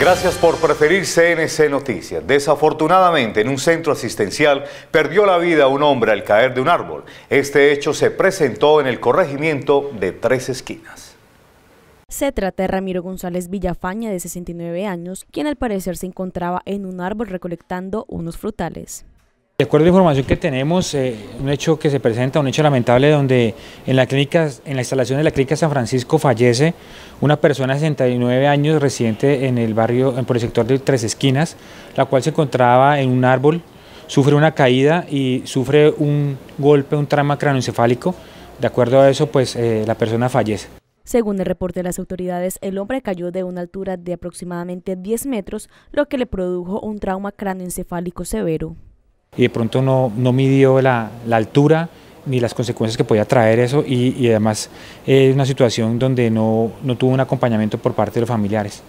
Gracias por preferir CNC Noticias. Desafortunadamente, en un centro asistencial perdió la vida un hombre al caer de un árbol. Este hecho se presentó en el corregimiento de Tres Esquinas. Se trata de Ramiro González Villafaña, de 69 años, quien al parecer se encontraba en un árbol recolectando unos frutales. De acuerdo a la información que tenemos, eh, un hecho que se presenta, un hecho lamentable donde en la, clínica, en la instalación de la clínica San Francisco fallece una persona de 69 años residente en el barrio, en el sector de Tres Esquinas, la cual se encontraba en un árbol, sufre una caída y sufre un golpe, un trauma cranoencefálico. De acuerdo a eso, pues eh, la persona fallece. Según el reporte de las autoridades, el hombre cayó de una altura de aproximadamente 10 metros, lo que le produjo un trauma cranoencefálico severo y de pronto no, midió la, altura ni las consecuencias que podía traer eso y, además es una situación donde no tuvo un acompañamiento por parte de los familiares.